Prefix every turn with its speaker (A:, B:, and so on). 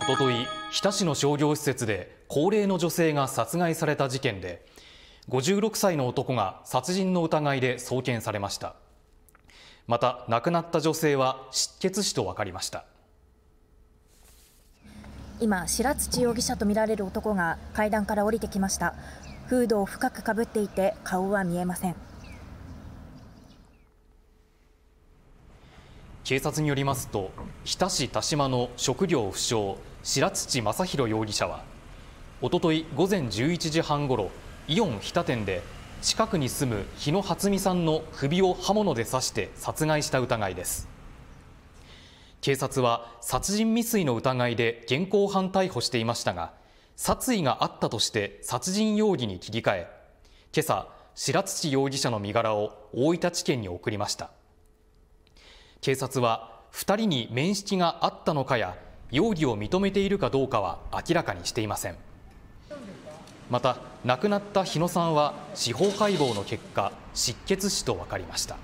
A: おととい日田市の商業施設で高齢の女性が殺害された事件で56歳の男が殺人の疑いで送検されましたまた亡くなった女性は失血死と分かりました
B: 今白土容疑者とみられる男が階段から降りてきましたフードを深くかぶっていて顔は見えません
A: 警察によりますと日田市田島の食料不詳白土正弘容疑者はおととい午前11時半ごろイオン日田店で近くに住む日野初美さんの首を刃物で刺して殺害した疑いです警察は殺人未遂の疑いで現行犯逮捕していましたが殺意があったとして殺人容疑に切り替え今朝白土容疑者の身柄を大分地検に送りました警察は2人に面識があったのかや容疑を認めているかどうかは明らかにしていませんまた亡くなった日野さんは司法解剖の結果失血死と分かりました